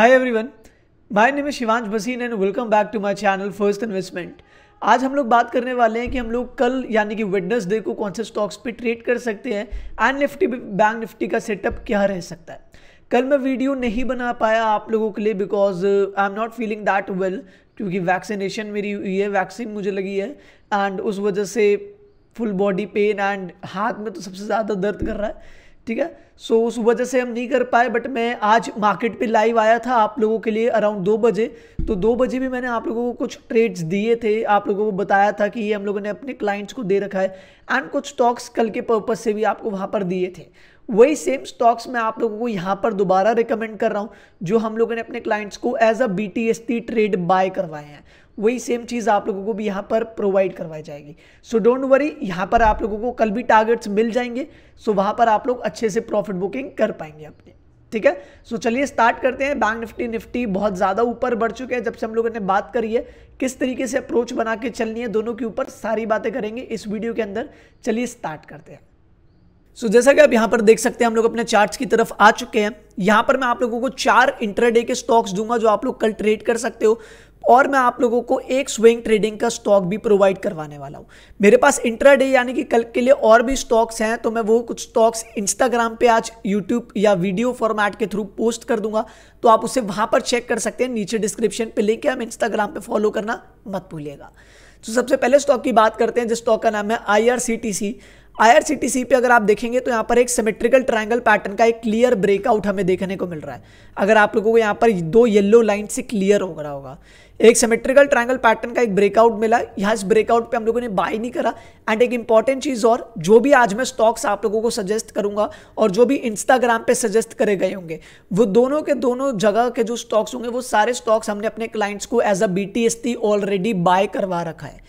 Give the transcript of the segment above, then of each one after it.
Hi everyone my name है Shivansh Bhasin and welcome back to my channel first investment आज हम लोग बात करने वाले हैं कि हम लोग कल यानी कि वेडनेसडे को कौन से स्टॉक्स पे ट्रेड कर सकते हैं एंड निफ्टी बैंक निफ्टी का सेटअप क्या रह सकता है कल मैं वीडियो नहीं बना पाया आप लोगों के लिए because I am not feeling that well क्योंकि वैक्सीनेशन मेरी हुई है वैक्सीन मुझे लगी है एंड उस वजह से फुल बॉडी पेन एंड हाथ में तो सबसे ज़्यादा दर्द कर रहा है ठीक है सो उस वजह से हम नहीं कर पाए बट मैं आज मार्केट पे लाइव आया था आप लोगों के लिए अराउंड दो बजे तो दो बजे भी मैंने आप लोगों को कुछ ट्रेड्स दिए थे आप लोगों को बताया था कि ये हम लोगों ने अपने क्लाइंट्स को दे रखा है एंड कुछ स्टॉक्स कल के पर्पज से भी आपको वहाँ पर दिए थे वही सेम स्टॉक्स मैं आप लोगों को यहाँ पर दोबारा रिकमेंड कर रहा हूँ जो हम लोगों ने अपने क्लाइंट्स को as a B trade buy करवाए हैं वही सेम चीज़ आप लोगों को भी यहाँ पर प्रोवाइड करवाई जाएगी सो डोंट वरी यहाँ पर आप लोगों को कल भी टारगेट्स मिल जाएंगे सो so वहाँ पर आप लोग अच्छे से प्रॉफिट बुकिंग कर पाएंगे अपने ठीक है सो so, चलिए स्टार्ट करते हैं बैंक निफ्टी निफ्टी बहुत ज़्यादा ऊपर बढ़ चुके हैं जब से हम लोगों ने बात करी है किस तरीके से अप्रोच बना के चलनी है दोनों के ऊपर सारी बातें करेंगे इस वीडियो के अंदर चलिए स्टार्ट करते हैं सो so, जैसा कि आप यहाँ पर देख सकते हैं हम लोग अपने चार्ट्स की तरफ आ चुके हैं यहां पर मैं आप लोगों को चार इंटरडे के स्टॉक्स दूंगा जो आप लोग कल ट्रेड कर सकते हो और मैं आप लोगों को एक स्विंग ट्रेडिंग का स्टॉक भी प्रोवाइड करवाने वाला हूँ मेरे पास डे यानी कि कल के लिए और भी स्टॉक्स हैं तो मैं वो कुछ स्टॉक्स इंस्टाग्राम पे आज यूट्यूब या वीडियो फॉर्मेट के थ्रू पोस्ट कर दूंगा तो आप उसे वहां पर चेक कर सकते हैं नीचे डिस्क्रिप्शन पे लेके हम इंस्टाग्राम पे फॉलो करना मत भूलिएगा तो सबसे पहले स्टॉक की बात करते हैं जिस स्टॉक का नाम है आई आईआरसीटीसी पे अगर आप देखेंगे तो यहाँ पर एक सिमेट्रिकल ट्रायंगल पैटर्न का एक क्लियर ब्रेकआउट हमें देखने को मिल रहा है अगर आप लोगों को यहाँ पर दो येलो लाइन से क्लियर हो रहा होगा एक सिमेट्रिकल ट्रायंगल पैटर्न का एक ब्रेकआउट मिला यहाँ इस ब्रेकआउट पे हम लोगों ने बाय नहीं करा एंड एक इंपॉर्टेंट चीज़ और जो भी आज मैं स्टॉक्स आप लोगों को सजेस्ट करूंगा और जो भी इंस्टाग्राम पे सजेस्ट करे गए होंगे वो दोनों के दोनों जगह के जो स्टॉक्स होंगे वो सारे स्टॉक्स हमने अपने क्लाइंट्स को as a B already buy करवा रखा है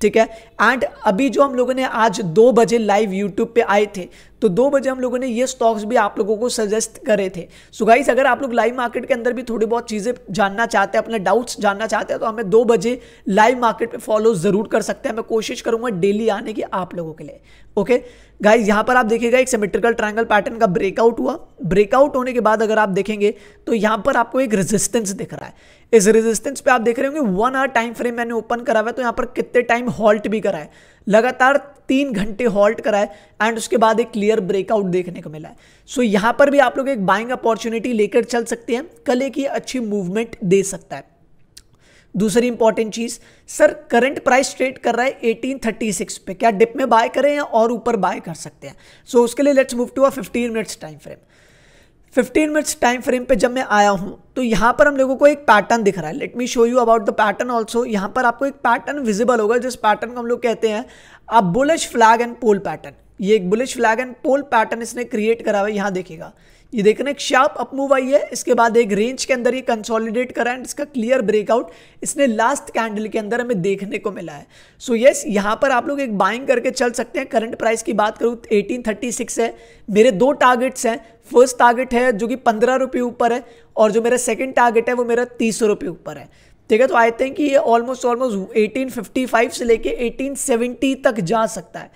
ठीक है एंड अभी जो हम लोगों ने आज दो बजे लाइव यूट्यूब पे आए थे तो दो बजे हम लोगों ने ये स्टॉक्स भी आप लोगों को सजेस्ट करे थे सो so गाइस अगर आप लोग लाइव मार्केट के अंदर भी थोड़ी बहुत चीज़ें जानना चाहते हैं अपने डाउट्स जानना चाहते हैं तो हमें दो बजे लाइव मार्केट पे फॉलो ज़रूर कर सकते हैं मैं कोशिश करूंगा डेली आने की आप लोगों के लिए ओके गाइज यहाँ पर आप देखिएगा एक सिमेट्रिकल ट्राइंगल पैटर्न का ब्रेकआउट हुआ ब्रेकआउट होने के बाद अगर आप देखेंगे तो यहाँ पर आपको एक रेजिस्टेंस दिख रहा है इस रेजिस्टेंस पे आप देख रहे होंगे वन आवर टाइम फ्रेम मैंने ओपन करा हुआ है तो यहाँ पर कितने टाइम हॉल्ट भी कराए लगातार तीन घंटे हॉल्ट कराए एंड उसके बाद एक क्लियर ब्रेकआउट देखने को मिला है सो so, यहाँ पर भी आप लोग एक बाइंग अपॉर्चुनिटी लेकर चल सकते हैं कल एक ही अच्छी मूवमेंट दे सकता है दूसरी इंपॉर्टेंट चीज सर करंट प्राइस ट्रेड कर रहा है 1836 पे क्या डिप में बाय करें या और ऊपर बाय कर सकते हैं सो so, उसके लिए let's move to a 15 minutes time frame 15 minutes time frame पे जब मैं आया हूँ तो यहाँ पर हम लोगों को एक पैटर्न दिख रहा है let me show you about the pattern also यहाँ पर आपको एक पैटर्न विजिबल होगा जिस पैटर्न को हम लोग कहते हैं a bullish flag and pole pattern ये एक bullish flag and pole pattern इसने क्रिएट करा हुआ है यहाँ देखिएगा ये देखना एक शार्प अपमूव आई है इसके बाद एक रेंज के अंदर ये कंसोलिडेट करा एंड इसका क्लियर ब्रेकआउट इसने लास्ट कैंडल के अंदर हमें देखने को मिला है सो so यस yes, यहाँ पर आप लोग एक बाइंग करके चल सकते हैं करंट प्राइस की बात करूँ सिक्स है मेरे दो टारगेट्स हैं फर्स्ट टारगेट है जो कि पंद्रह रुपये ऊपर है और जो मेरा सेकेंड टारगेट है वो मेरा तीस रुपये ऊपर है ठीक है तो आई थिंक ये ऑलमोस्ट ऑलमोस्ट 1855 से लेके 1870 तक जा सकता है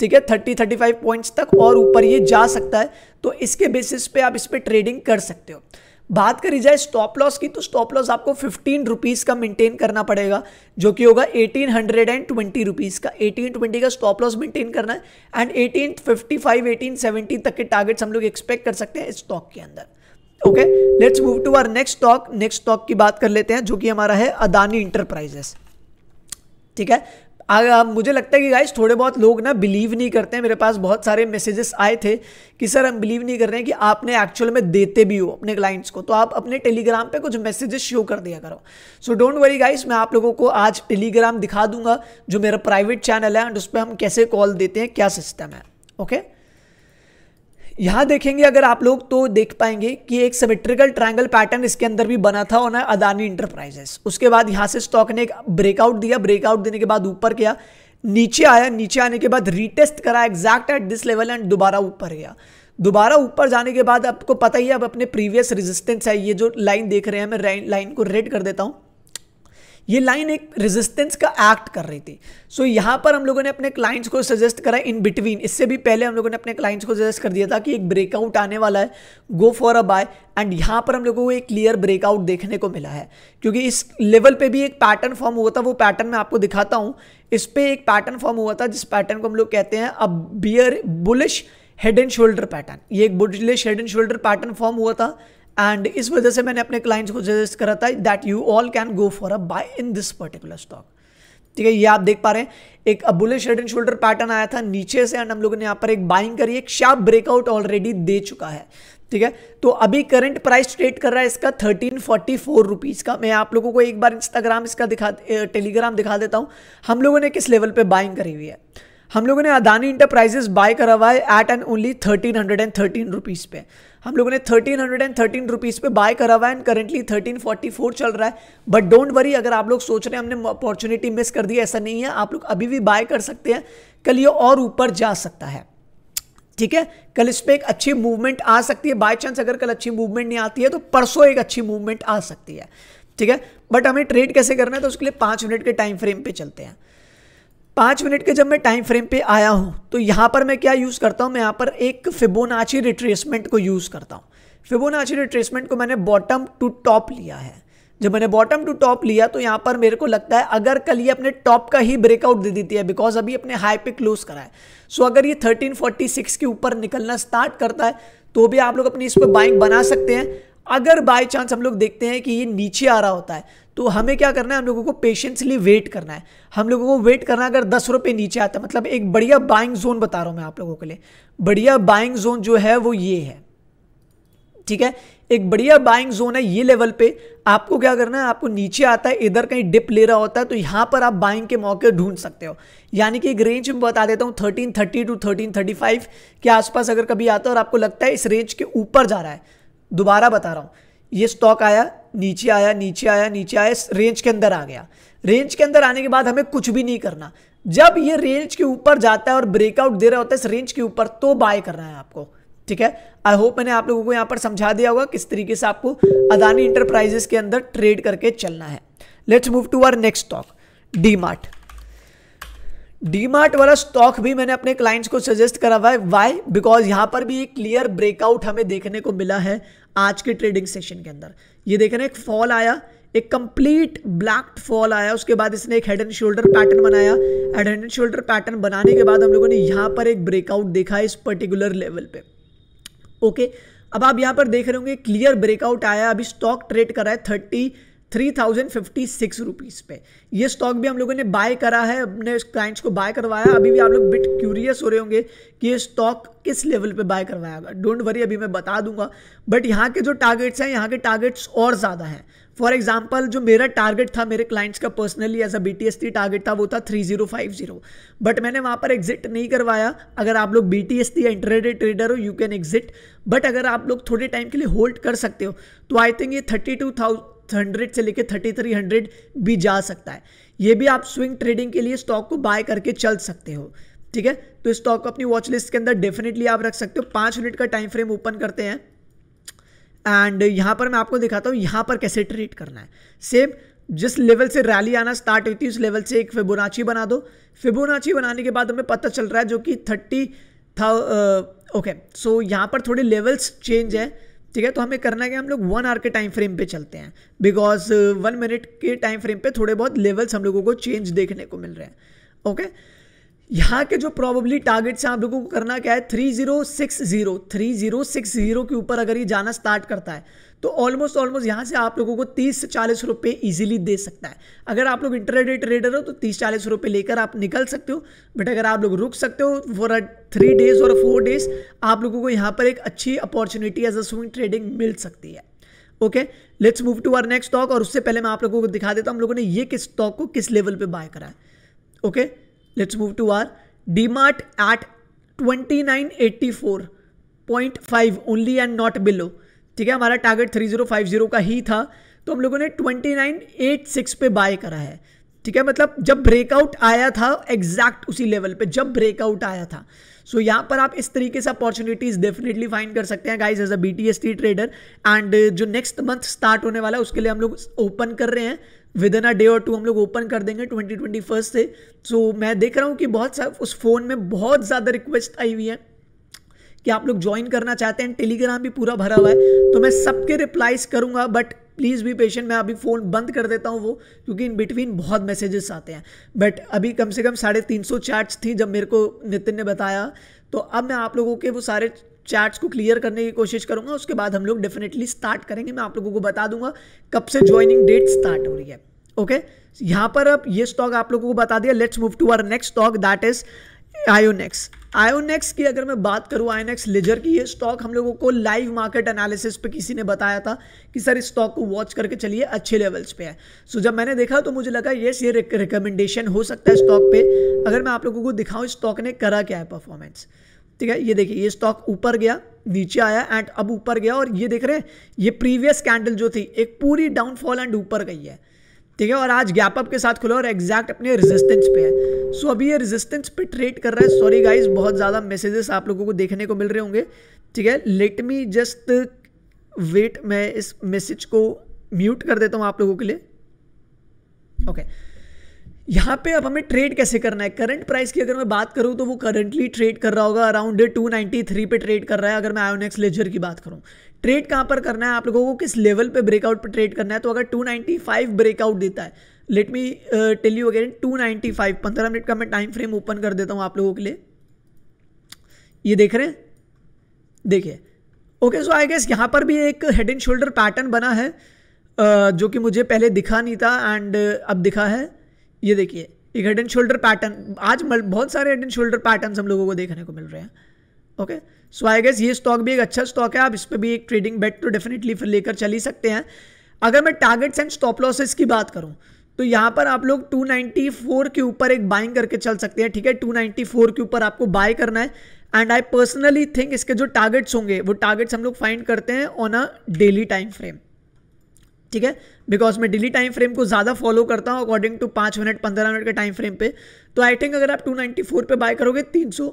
ठीक है थर्टी थर्टी फाइव पॉइंट्स तक और ऊपर ये जा सकता है तो इसके बेसिस पे आप इस पर ट्रेडिंग कर सकते हो बात करी जाए स्टॉप लॉस की तो स्टॉप लॉस आपको फिफ्टीन रुपीज़ का मेंटेन करना पड़ेगा जो कि होगा eighteen hundred and twenty rupees का एटीन ट्वेंटी का स्टॉप लॉस मेंटेन करना है and eighteen fifty five eighteen seventy तक के टारगेट्स हम लोग एक्सपेक्ट कर सकते हैं स्टॉक के अंदर okay let's move to our next stock next stock की बात कर लेते हैं जो कि हमारा है अदानी इंटरप्राइजेस ठीक है आ, uh, मुझे लगता है कि गाइस थोड़े बहुत लोग ना बिलीव नहीं करते हैं मेरे पास बहुत सारे मैसेजेस आए थे कि सर हम बिलीव नहीं कर रहे हैं कि आपने एक्चुअल में देते भी हो अपने क्लाइंट्स को तो आप अपने टेलीग्राम पे कुछ मैसेजेस शो कर दिया करो सो डोंट वरी गाइज मैं आप लोगों को आज टेलीग्राम दिखा दूंगा जो मेरा प्राइवेट चैनल है एंड उस पर हम कैसे कॉल देते हैं क्या सिस्टम है ओके okay? यहां देखेंगे अगर आप लोग तो देख पाएंगे कि एक सिमेट्रिकल ट्रायंगल पैटर्न इसके अंदर भी बना था और अदानी इंटरप्राइजेस उसके बाद यहां से स्टॉक ने एक ब्रेकआउट दिया ब्रेकआउट देने के बाद ऊपर किया नीचे आया नीचे आने के बाद रीटेस्ट करा exact at this level and दोबारा ऊपर गया दोबारा ऊपर जाने के बाद आपको पता ही है अब अपने प्रीवियस रेजिस्टेंस है ये जो लाइन देख रहे हैं मैं लाइन को रेड कर देता हूँ ये लाइन एक रेजिस्टेंस का एक्ट कर रही थी सो so, यहाँ पर हम लोगों ने अपने क्लाइंट्स को सजेस्ट करा इन बिटवीन इससे भी पहले हम लोगों ने अपने क्लाइंट्स को सजेस्ट कर दिया था कि एक ब्रेकआउट आने वाला है go for a buy and यहाँ पर हम लोगों को एक क्लियर ब्रेकआउट देखने को मिला है क्योंकि इस लेवल पे भी एक पैटर्न फॉर्म हुआ था वो पैटर्न मैं आपको दिखाता हूँ इस पर एक पैटर्न फॉर्म हुआ था जिस पैटर्न को हम लोग कहते हैं अब bear bullish head and shoulder pattern ये एक bullish head and shoulder pattern form हुआ था एंड इस वजह से मैंने अपने क्लाइंट्स को सजेस्ट करा था that you all can go for a buy in this particular stock ठीक है ये आप देख पा रहे हैं एक bullish head and shoulder pattern आया था नीचे से एंड हम लोगों ने यहाँ पर एक बाइंग करी एक शार्प ब्रेकआउट ऑलरेडी दे चुका है ठीक है तो अभी करंट प्राइस ट्रेड कर रहा है इसका थर्टीन फोर्टी फोर रुपीज़ का मैं आप लोगों को एक बार इंस्टाग्राम इसका दिखा टेलीग्राम दिखा देता हूँ हम लोगों ने किस लेवल पे बाइंग करी हुई है हम लोगों ने अदानी इंटरप्राइजेस बाय करा हुआ है at and only thirteen hundred and thirteen rupees पे हम लोगों ने thirteen hundred and thirteen rupees पे बाय करा हुआ है and currently thirteen forty four चल रहा है बट डोंट वरी अगर आप लोग सोच रहे हैं हमने अपॉर्चुनिटी मिस कर दी ऐसा नहीं है आप लोग अभी भी बाय कर सकते हैं कल ये और ऊपर जा सकता है ठीक है कल इस पर एक अच्छी मूवमेंट आ सकती है बाई चांस अगर कल अच्छी मूवमेंट नहीं आती है तो परसों एक अच्छी मूवमेंट आ सकती है ठीक है बट हमें ट्रेड कैसे करना है तो उसके लिए पाँच मिनट के टाइम फ्रेम पे चलते हैं पाँच मिनट के जब मैं टाइम फ्रेम पे आया हूँ तो यहाँ पर मैं क्या यूज़ करता हूँ मैं यहाँ पर एक फिबोनाची रिट्रेसमेंट को यूज़ करता हूँ फिबोनाची रिट्रेसमेंट को मैंने बॉटम टू टॉप लिया है जब मैंने बॉटम टू टॉप लिया तो यहाँ पर मेरे को लगता है अगर कल ये अपने टॉप का ही ब्रेकआउट दे देती है बिकॉज अभी अपने हाई पे क्लोज करा है सो अगर ये 1346 के ऊपर निकलना स्टार्ट करता है तो भी आप लोग अपनी इस पर बाइंग बना सकते हैं अगर बाई चांस हम लोग देखते हैं कि ये नीचे आ रहा होता है तो हमें क्या करना है हम लोगों को पेशेंसली वेट करना है हम लोगों को वेट करना अगर दस रुपये नीचे आता है मतलब एक बढ़िया बाइंग जोन बता रहा हूँ मैं आप लोगों के लिए बढ़िया बाइंग जोन जो है वो ये है ठीक है एक बढ़िया बाइंग जोन है ये लेवल पे आपको क्या करना है आपको नीचे आता है इधर कहीं डिप ले रहा होता है तो यहाँ पर आप बाइंग के मौके ढूंढ सकते हो यानी कि एक रेंज में बता देता हूँ thirteen thirty two thirteen thirty five के आसपास अगर कभी आता है और आपको लगता है इस रेंज के ऊपर जा रहा है दोबारा बता रहा हूँ ये स्टॉक आया नीचे आया नीचे आया नीचे आया रेंज के अंदर आ गया रेंज के अंदर आने के बाद हमें कुछ भी नहीं करना जब ये रेंज के ऊपर जाता है और ब्रेकआउट दे रहा होता है इस रेंज के ऊपर तो बाय करना है आपको ठीक है आई होप मैंने आप लोगों को यहाँ पर समझा दिया होगा किस तरीके से आपको अदानी इंटरप्राइजेस के अंदर ट्रेड करके चलना है let's move to our next stock DMart DMart वाला स्टॉक भी मैंने अपने क्लाइंट्स को सजेस्ट करा हुआ है वाई बिकॉज यहां पर भी एक क्लियर ब्रेकआउट हमें देखने को मिला है आज के ट्रेडिंग सेशन के अंदर ये देख रहे हैं एक फॉल आया एक कंप्लीट ब्लैक फॉल आया उसके बाद इसने एक हेड एंड शोल्डर पैटर्न बनाया हेड एंड शोल्डर पैटर्न बनाने के बाद हम लोगों ने यहाँ पर एक ब्रेकआउट देखा इस पर्टिकुलर लेवल पे ओके अब आप यहाँ पर देख रहे होंगे क्लियर ब्रेकआउट आया अभी स्टॉक ट्रेड कर रहा है thirty three thousand fifty six rupees पे ये स्टॉक भी हम लोगों ने बाय करा है अपने क्लाइंट्स को बाय करवाया अभी भी आप लोग बिट क्यूरियस हो रहे होंगे कि ये स्टॉक किस लेवल पे बाय करवाया होगा डोंट वरी अभी मैं बता दूंगा बट यहाँ के जो टारगेट्स हैं यहाँ के टारगेट्स और ज़्यादा हैं फॉर एग्जाम्पल जो मेरा टारगेट था मेरे क्लाइंट्स का personally as a B T S T target था वो था three zero five zero but मैंने वहाँ पर एग्जिट नहीं करवाया अगर आप लोग बी टी एस टी या इंटरडे ट्रेडर हो यू कैन एग्जिट बट अगर आप लोग थोड़े टाइम के लिए होल्ड कर सकते हो तो आई थिंक ये थर्टी टू थाउजेंड हंड्रेड से लेकर थर्टी थ्री हंड्रेड भी जा सकता है ये भी आप स्विंग ट्रेडिंग के लिए स्टॉक को बाय करके चल सकते हो ठीक है तो स्टॉक को अपनी वॉच लिस्ट के अंदर डेफिनेटली आप रख सकते हो पाँच मिनट का टाइम फ्रेम ओपन करते हैं एंड यहाँ पर मैं आपको दिखाता हूँ यहाँ पर कैसे ट्रेड करना है सेम जिस लेवल से रैली आना स्टार्ट हुई थी उस लेवल से एक फिबोनाची बना दो फिबोनाची बनाने के बाद हमें पता चल रहा है जो कि थर्टी था ओके सो यहाँ पर थोड़े लेवल्स चेंज है ठीक है तो हमें करना क्या हम लोग वन आवर के टाइम फ्रेम पे चलते हैं बिकॉज वन मिनट के टाइम फ्रेम पे थोड़े बहुत लेवल्स हम लोगों को चेंज देखने को मिल रहे हैं ओके okay? यहाँ के जो प्रॉबली टारगेट्स हैं आप लोगों को करना क्या है three zero six zero three zero six zero के ऊपर अगर ये जाना स्टार्ट करता है तो ऑलमोस्ट ऑलमोस्ट यहाँ से आप लोगों को तीस से चालीस रुपये ईजिली दे सकता है अगर आप लोग इंटरडे ट्रेडर हो तो तीस चालीस रुपये लेकर आप निकल सकते हो बट अगर आप लोग रुक सकते हो फॉर अ थ्री डेज और फोर डेज आप लोगों को यहाँ पर एक अच्छी opportunity as a swing trading मिल सकती है okay let's move to our next stock और उससे पहले मैं आप लोगों को दिखा देता हूँ हम लोगों ने ये किस स्टॉक को किस लेवल पे बाय करा है okay let's move to our DMart at twenty nine eighty four point five only and not below ठीक है हमारा target three zero five zero का ही था तो हम लोगों ने ट्वेंटी नाइन एट सिक्स पे बाय करा है ठीक है मतलब जब ब्रेकआउट आया था एग्जैक्ट उसी लेवल पे जब ब्रेकआउट आया था सो so, यहाँ पर आप इस तरीके से अपॉर्चुनिटीज डेफिनेटली फाइंड कर सकते हैं guys as a B T S T trader and जो नेक्स्ट मंथ स्टार्ट होने वाला है उसके लिए हम लोग ओपन कर रहे हैं विद इन अ डे और टू हम लोग ओपन कर देंगे ट्वेंटी ट्वेंटी फर्स्ट से सो so, मैं देख रहा हूँ कि बहुत सा उस फ़ोन में बहुत ज़्यादा रिक्वेस्ट आई हुई है कि आप लोग ज्वाइन करना चाहते हैं टेलीग्राम भी पूरा भरा हुआ है तो मैं सबके रिप्लाइज करूंगा बट प्लीज़ भी पेशेंट मैं अभी फ़ोन बंद कर देता हूँ वो क्योंकि इन बिटवीन बहुत मैसेजेस आते हैं बट अभी कम से कम साढ़े तीन सौ चैट्स थी जब मेरे को नितिन ने बताया तो अब मैं आप लोगों के वो सारे चैट्स को क्लियर करने की कोशिश करूंगा उसके बाद हम लोग डेफिनेटली स्टार्ट करेंगे मैं आप लोगों को बता दूंगा कब से ज्वाइनिंग डेट स्टार्ट हो रही है ओके यहाँ पर अब ये स्टॉक आप लोगों को बता दिया let's move to our next stock that is Ionex Ionex की अगर मैं बात करूँ आयोनेक्स लेजर की ये स्टॉक हम लोगों को लाइव मार्केट एनालिसिस पे किसी ने बताया था कि सर इस स्टॉक को वॉच करके चलिए अच्छे लेवल्स पे है सो so, जब मैंने देखा तो मुझे लगा येस ये रिकमेंडेशन हो सकता है स्टॉक पे अगर मैं आप लोगों को दिखाऊँ स्टॉक ने करा क्या है परफॉर्मेंस ठीक है ये देखिए ये स्टॉक ऊपर गया नीचे आया एंड अब ऊपर गया और ये देख रहे हैं ये प्रीवियस कैंडल जो थी एक पूरी डाउनफॉल एंड ऊपर गई है ठीक है और आज गैप अप के साथ खुला और एग्जैक्ट अपने रेजिस्टेंस पे है सो अभी ये रेजिस्टेंस पे ट्रेड कर रहा है सॉरी गाइज बहुत ज़्यादा मैसेजेस आप लोगों को देखने को मिल रहे होंगे ठीक है लेट मी जस्ट वेट मैं इस मैसेज को म्यूट कर देता हूँ आप लोगों के लिए ओके okay. यहाँ पे अब हमें ट्रेड कैसे करना है करंट प्राइस की अगर मैं बात करूँ तो वो करंटली ट्रेड कर रहा होगा अराउंड टू पे ट्रेड कर रहा है अगर मैं आयोनेक्स लेजर की बात करूँ ट्रेड कहाँ पर करना है आप लोगों को किस लेवल पे ब्रेकआउट पे ट्रेड करना है तो अगर 295 ब्रेकआउट देता है let me tell you again two ninety five पंद्रह मिनट का मैं टाइम फ्रेम ओपन कर देता हूँ आप लोगों के लिए ये देख रहे हैं देखिए ओके सो आई गेस यहाँ पर भी एक हेड एंड शोल्डर पैटर्न बना है uh, जो कि मुझे पहले दिखा नहीं था एंड uh, अब दिखा है ये देखिए एक हेड एंड शोल्डर पैटर्न आज बहुत सारे हेड एंड शोल्डर पैटर्न हम लोगों को देखने को मिल रहे हैं ओके सो आई गेस ये स्टॉक भी एक अच्छा स्टॉक है आप इस पर भी एक ट्रेडिंग बेट तो डेफिनेटली फिर लेकर चल ही सकते हैं अगर मैं टारगेट्स एंड स्टॉप लॉसेस की बात करूँ तो यहां पर आप लोग 294 के ऊपर एक बाइंग करके चल सकते हैं ठीक है 294 के ऊपर आपको बाय करना है एंड आई पर्सनली थिंक इसके जो टारगेट्स होंगे वो टारगेट्स हम लोग फाइंड करते हैं on a daily time frame ठीक है बिकॉज मैं डेली टाइम फ्रेम को ज़्यादा फॉलो करता हूं अकॉर्डिंग टू पांच मिनट पंद्रह मिनट के टाइम फ्रेम पे तो आई थिंक अगर आप 294 पे बाय करोगे 300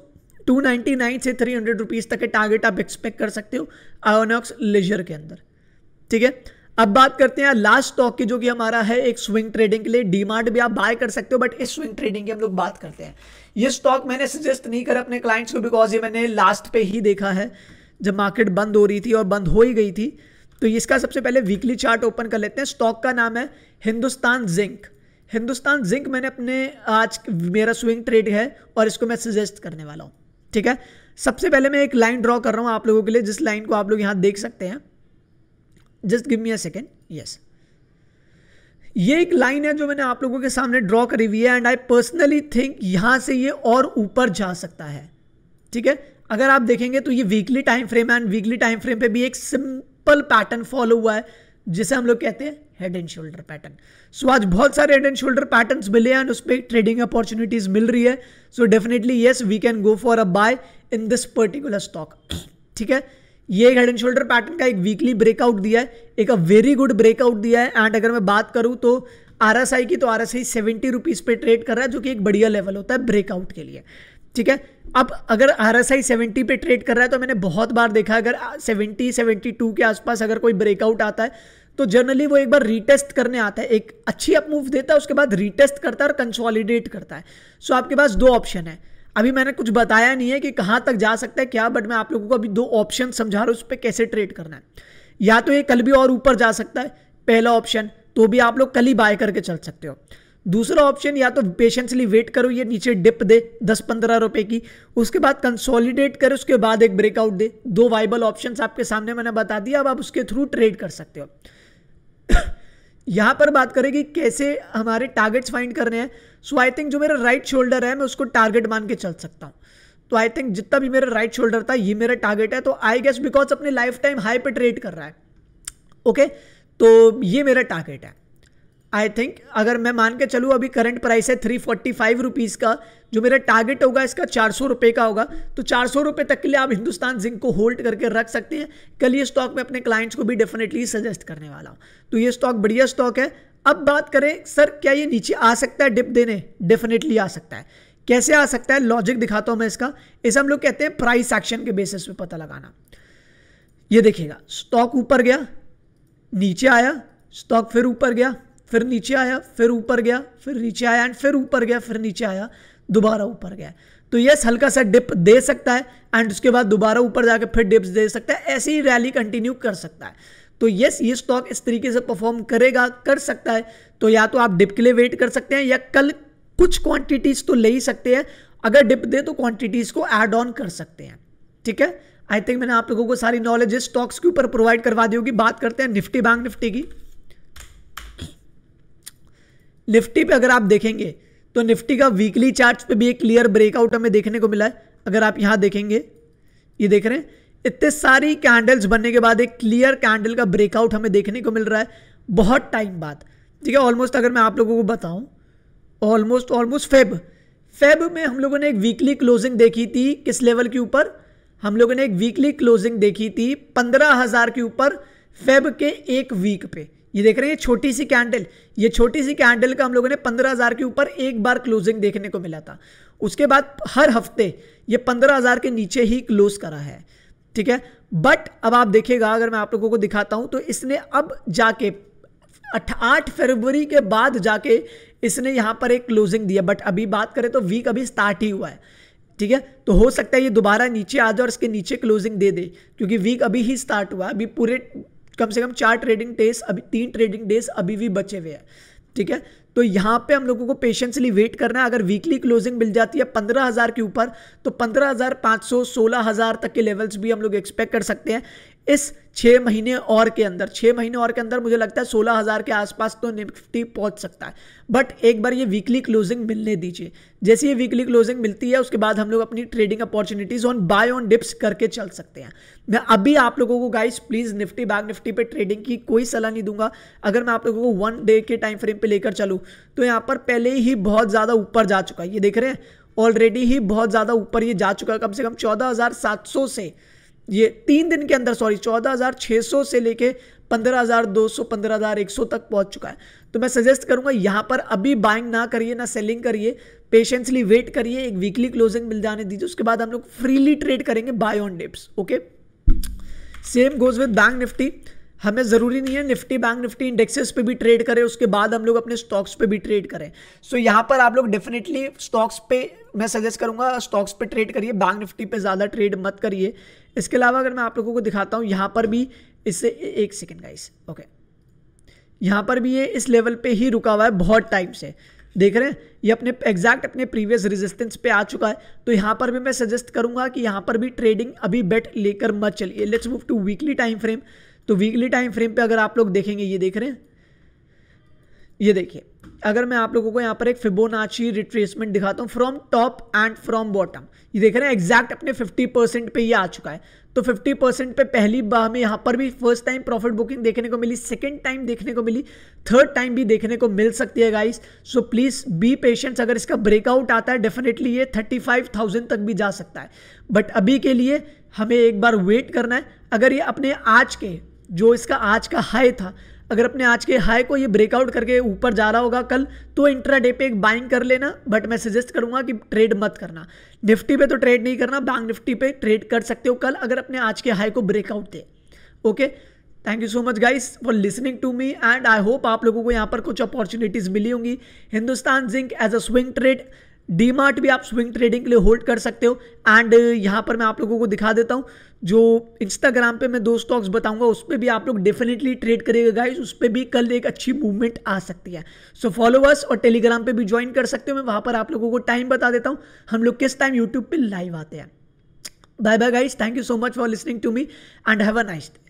299 से 300 रुपीज़ तक के टारगेट आप एक्सपेक्ट कर सकते हो आयोनॉक्स लेजर के अंदर ठीक है अब बात करते हैं लास्ट स्टॉक की जो कि हमारा है एक स्विंग ट्रेडिंग के लिए डीमार्ट भी आप बाय कर सकते हो बट इस स्विंग ट्रेडिंग की हम लोग बात करते हैं ये स्टॉक मैंने सजेस्ट नहीं करा अपने क्लाइंट्स को बिकॉज ये मैंने लास्ट पे ही देखा है जब मार्केट बंद हो रही थी और बंद हो ही गई थी तो इसका सबसे पहले वीकली चार्ट ओपन कर लेते हैं स्टॉक का नाम है हिंदुस्तान जिंक हिंदुस्तान जिंक मैंने अपने आज मेरा स्विंग ट्रेड है और इसको मैं सजेस्ट करने वाला हूँ ठीक है सबसे पहले मैं एक लाइन ड्रॉ कर रहा हूँ आप लोगों के लिए जिस लाइन को आप लोग यहाँ देख सकते हैं just give me a second yes ये एक लाइन है जो मैंने आप लोगों के सामने ड्रॉ करी हुई है एंड आई पर्सनली थिंक यहां से ये और ऊपर जा सकता है ठीक है अगर आप देखेंगे तो ये वीकली टाइम फ्रेम है एंड वीकली टाइम फ्रेम पे भी एक सिंपल पैटर्न फॉलो हुआ है जिसे हम लोग कहते हैं head and shoulder pattern so आज बहुत सारे हेड एंड शोल्डर पैटर्न मिले हैं एंड उस पर ट्रेडिंग अपॉर्चुनिटीज मिल रही है so definitely yes we can go for a buy in this particular stock ठीक है ये एक हेड एंड शोल्डर पैटर्न का एक वीकली ब्रेकआउट दिया है एक अ वेरी गुड ब्रेकआउट दिया है एंड अगर मैं बात करूँ तो आर एस आई की तो R S I seventy rupees पे ट्रेड कर रहा है जो कि एक बढ़िया लेवल होता है ब्रेकआउट के लिए ठीक है अब अगर आर एस आई सेवेंटी पे ट्रेड कर रहा है तो मैंने बहुत बार देखा अगर सेवेंटी सेवेंटी टू के आसपास अगर कोई ब्रेकआउट आता है तो जनरली वो एक बार रीटेस्ट करने आता है एक अच्छी अप मूव देता है उसके बाद रीटेस्ट करता है और कंसोलिडेट करता है सो आपके पास दो ऑप्शन है अभी मैंने कुछ बताया नहीं है कि कहां तक जा सकता है क्या बट मैं आप लोगों को अभी दो ऑप्शन समझा रहा हूँ उस पर कैसे ट्रेड करना है या तो ये कल भी और ऊपर जा सकता है पहला ऑप्शन तो भी आप लोग कल ही बाय करके चल सकते हो दूसरा ऑप्शन या तो पेशेंसली वेट करो ये नीचे डिप दे दस पंद्रह रुपए की उसके बाद कंसोलिडेट करो उसके बाद एक ब्रेकआउट दे दो वाइबल ऑप्शंस आपके सामने मैंने बता दिया अब आप उसके थ्रू ट्रेड कर सकते हो यहाँ पर बात करें कि कैसे हमारे टारगेट्स फाइंड करने हैं सो आई थिंक जो मेरा राइट right शोल्डर है मैं उसको टारगेट मान के चल सकता हूँ तो आई थिंक जितना भी मेरा राइट right शोल्डर था ये मेरा टारगेट है तो आई गेस बिकॉज अपने लाइफ टाइम हाई पे ट्रेड कर रहा है ओके okay? तो ये मेरा टारगेट है आई थिंक अगर मैं मान के चलूँ अभी करंट प्राइस है थ्री फोर्टी फाइव रुपीज़ का जो मेरा टारगेट होगा इसका चार सौ रुपये का होगा तो चार सौ रुपये तक के लिए आप हिंदुस्तान जिंक को होल्ड करके रख सकते हैं कल ये स्टॉक मैं अपने क्लाइंट्स को भी डेफिनेटली सजेस्ट करने वाला हूँ तो ये स्टॉक बढ़िया स्टॉक है अब बात करें सर क्या ये नीचे आ सकता है डिप देने डेफिनेटली आ सकता है कैसे आ सकता है लॉजिक दिखाता हूं मैं इसका इसे हम लोग कहते हैं प्राइस एक्शन के बेसिस पे पता लगाना ये देखिएगा स्टॉक ऊपर गया नीचे आया स्टॉक फिर ऊपर गया फिर नीचे आया फिर ऊपर गया फिर नीचे आया एंड फिर ऊपर गया फिर नीचे आया दोबारा ऊपर गया तो यस हल्का सा डिप दे सकता है एंड उसके बाद दोबारा ऊपर जाकर फिर डिप्स दे सकता है ऐसे ही रैली कंटिन्यू कर सकता है तो यस ये स्टॉक इस तरीके से परफॉर्म करेगा कर सकता है तो या तो आप डिप के लिए वेट कर सकते हैं या कल कुछ क्वांटिटीज तो ले ही सकते हैं अगर डिप दे तो क्वांटिटीज को एड ऑन कर सकते हैं ठीक है आई थिंक मैंने आप लोगों को सारी नॉलेज स्टॉक्स के ऊपर प्रोवाइड करवा दी होगी बात करते हैं निफ्टी बैंक निफ्टी की निफ्टी पे अगर आप देखेंगे तो निफ्टी का वीकली चार्ट पे भी एक क्लियर ब्रेकआउट हमें देखने को मिला है अगर आप यहां देखेंगे ये देख रहे हैं इतने सारी कैंडल्स बनने के बाद एक क्लियर कैंडल का ब्रेकआउट हमें देखने को मिल रहा है बहुत टाइम बाद ठीक है ऑलमोस्ट अगर मैं आप लोगों को बताऊं ऑलमोस्ट ऑलमोस्ट फेब फेब में हम लोगों ने एक वीकली क्लोजिंग देखी थी किस लेवल के ऊपर हम लोगों ने एक वीकली क्लोजिंग देखी थी पंद्रह हज़ार के ऊपर फेब के एक वीक पे ये देख रहे हैं छोटी सी कैंडल ये छोटी सी कैंडल का हम लोगों ने पंद्रह हज़ार के ऊपर एक बार क्लोजिंग देखने को मिला था उसके बाद हर हफ्ते ये पंद्रह हज़ार के नीचे ही क्लोज करा है ठीक है बट अब आप देखिएगा अगर मैं आप लोगों को दिखाता हूं तो इसने अब जाके आठ फरवरी के बाद जाके इसने यहाँ पर एक क्लोजिंग दिया बट अभी बात करें तो वीक अभी स्टार्ट ही हुआ है ठीक है तो हो सकता है ये दोबारा नीचे आ जाए और इसके नीचे क्लोजिंग दे दे क्योंकि वीक अभी ही स्टार्ट हुआ है अभी पूरे कम से कम चार ट्रेडिंग डेज अभी तीन ट्रेडिंग डेज अभी भी बचे हुए हैं ठीक है तो यहां पे हम लोगों को पेशेंसली वेट करना है अगर वीकली क्लोजिंग मिल जाती है पंद्रह हज़ार के ऊपर तो पंद्रह हज़ार पांच सौ सोलह हज़ार तक के लेवल्स भी हम लोग एक्सपेक्ट कर सकते हैं इस छः महीने और के अंदर छः महीने और के अंदर मुझे लगता है सोलह हज़ार के आसपास तो निफ्टी पहुंच सकता है बट एक बार ये वीकली क्लोजिंग मिलने दीजिए जैसे ये वीकली क्लोजिंग मिलती है उसके बाद हम लोग अपनी trading opportunities on buy on dips करके चल सकते हैं मैं अभी आप लोगों को guys please Nifty bank Nifty पे ट्रेडिंग की कोई सलाह नहीं दूंगा अगर मैं आप लोगों को वन डे के टाइम फ्रेम पर लेकर चलूँ तो यहाँ पर पहले ही बहुत ज़्यादा ऊपर जा चुका है ये देख रहे हैं ऑलरेडी ही बहुत ज़्यादा ऊपर ये जा चुका है कम से कम चौदह से ये तीन दिन के अंदर सॉरी सौ से लेके 15,200 15,100 तक पहुंच चुका है तो मैं सजेस्ट करूंगा यहां पर अभी बाइंग ना करिए ना सेलिंग करिए पेशेंसली वेट करिए एक वीकली क्लोजिंग मिल जाने दीजिए उसके बाद हम लोग फ्रीली ट्रेड करेंगे buy on dips okay same goes with bank Nifty हमें ज़रूरी नहीं है निफ्टी बैंक निफ्टी इंडेक्सेस पे भी ट्रेड करें उसके बाद हम लोग अपने स्टॉक्स पे भी ट्रेड करें सो so, यहाँ पर आप लोग डेफिनेटली स्टॉक्स पे मैं सजेस्ट करूंगा स्टॉक्स पे ट्रेड करिए बैंक निफ्टी पे ज़्यादा ट्रेड मत करिए इसके अलावा अगर मैं आप लोगों को दिखाता हूँ यहाँ पर भी इससे एक सेकेंड गाइस ओके यहाँ पर भी ये इस लेवल पे ही रुका हुआ है बहुत टाइम से देख रहे हैं ये अपने एग्जैक्ट अपने प्रीवियस रेजिस्टेंस पे आ चुका है तो यहाँ पर भी मैं सजेस्ट करूँगा कि यहाँ पर भी ट्रेडिंग अभी बेट लेकर मत चलिए let's move to weekly time frame तो वीकली टाइम फ्रेम पे अगर आप लोग देखेंगे ये देख रहे हैं ये देखिए अगर मैं आप लोगों को यहाँ पर एक फिबोनाची रिट्रेसमेंट दिखाता हूँ from top and from bottom ये देख रहे हैं एग्जैक्ट अपने 50 परसेंट पे ये आ चुका है तो 50 परसेंट पे पहली बार में यहाँ पर भी फर्स्ट टाइम प्रॉफिट बुकिंग देखने को मिली सेकंड टाइम देखने को मिली थर्ड टाइम भी देखने को मिल सकती है guys so please be patients अगर इसका ब्रेकआउट आता है डेफिनेटली ये थर्टी तक भी जा सकता है बट अभी के लिए हमें एक बार वेट करना है अगर ये अपने आज के जो इसका आज का हाई था अगर अपने आज के हाई को ये ब्रेकआउट करके ऊपर जा रहा होगा कल तो इंट्रा डे पे एक बाइंग कर लेना बट मैं सजेस्ट करूंगा कि ट्रेड मत करना निफ्टी पे तो ट्रेड नहीं करना बैंक निफ्टी पे ट्रेड कर सकते हो कल अगर अपने आज के हाई को ब्रेकआउट दे okay thank you so much guys for listening to me and I hope आप लोगों को यहाँ पर कुछ अपॉर्चुनिटीज़ मिली होंगी Hindustan zinc as a swing trade DMart भी आप स्विंग ट्रेडिंग के लिए होल्ड कर सकते हो एंड यहाँ पर मैं आप लोगों को दिखा देता हूँ जो इंस्टाग्राम पे मैं दो स्टॉक्स बताऊंगा उस पर भी आप लोग डेफिनेटली ट्रेड करेगा गाइस उस पर भी कल एक अच्छी मूवमेंट आ सकती है सो so, फॉलोअर्स और टेलीग्राम पे भी ज्वाइन कर सकते हो मैं वहाँ पर आप लोगों को टाइम बता देता हूँ हम लोग किस टाइम यूट्यूब पर लाइव आते हैं bye bye guys thank you so much for listening to me and have a nicest